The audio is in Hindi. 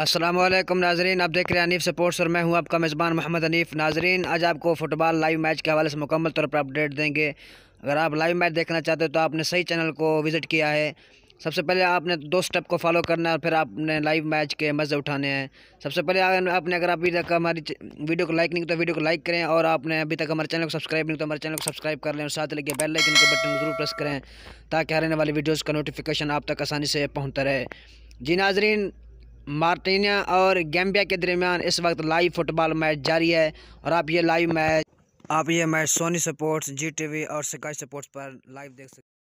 असलम नाजरीन आप देख रहे हैं अनीफ स्पोर्ट्स और मैं हूं आपका मेज़बान मोहम्मद अनीफ नाजरीन आज आपको फुटबॉल लाइव मैच के हवाले से मुकम्मल तौर पर अपडेट देंगे अगर आप लाइव मैच देखना चाहते हो तो आपने सही चैनल को विज़िट किया है सबसे पहले आपने दो स्टेप को फॉलो करना है और फिर आपने लाइव मैच के मज़े उठाने हैं सबसे पहले आपने अगर अभी तक हमारी वीडियो को लाइक नहीं तो वीडियो को लाइक करें और आपने अभी तक हमारे चैनल को सब्सक्राइब नहीं तो हमारे चैनल को सब्सक्राइब कर लें और साथ लेके बेल आइकन के बटन ज़रूर प्रेस करें ताकि हर आने वाली वीडियोज़ का नोटिफिकेशन आप तक आसानी से पहुँचता रहे जी नाजरीन मार्टिनिया और गैम्बिया के दरमियान इस वक्त लाइव फुटबॉल मैच जारी है और आप ये लाइव मैच आप ये मैच सोनी स्पोर्ट्स जी वी और स्काई स्पोर्ट्स पर लाइव देख सकते